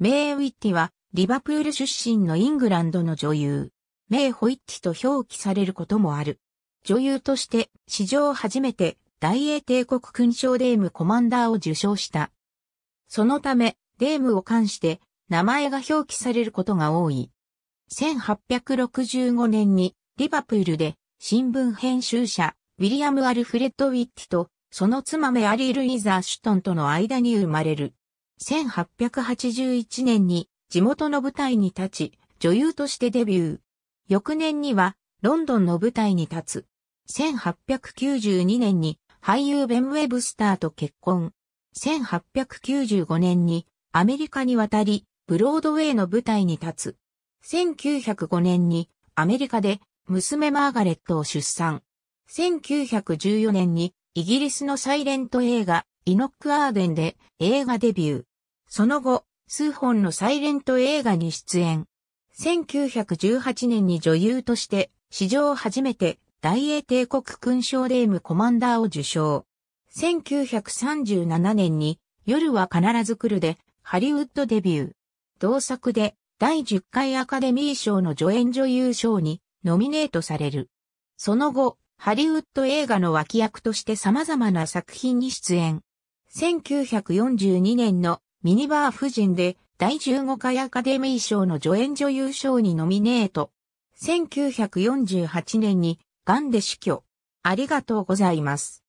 メイ・ウィッティは、リバプール出身のイングランドの女優、メイ・ホイッティと表記されることもある。女優として、史上初めて、大英帝国勲章デームコマンダーを受賞した。そのため、デームを冠して、名前が表記されることが多い。1865年に、リバプールで、新聞編集者、ウィリアム・アルフレッド・ウィッティと、その妻メアリー・ルイザー・シュトンとの間に生まれる。1881年に地元の舞台に立ち、女優としてデビュー。翌年にはロンドンの舞台に立つ。1892年に俳優ベン・ウェブスターと結婚。1895年にアメリカに渡り、ブロードウェイの舞台に立つ。1905年にアメリカで娘マーガレットを出産。1914年にイギリスのサイレント映画イノック・アーデンで映画デビュー。その後、数本のサイレント映画に出演。1918年に女優として、史上初めて大英帝国勲章デームコマンダーを受賞。1937年に夜は必ず来るでハリウッドデビュー。同作で第10回アカデミー賞の助演女優賞にノミネートされる。その後、ハリウッド映画の脇役として様々な作品に出演。1942年のミニバー夫人で第15回アカデミー賞の助演女優賞にノミネート。1948年にガンで死去。ありがとうございます。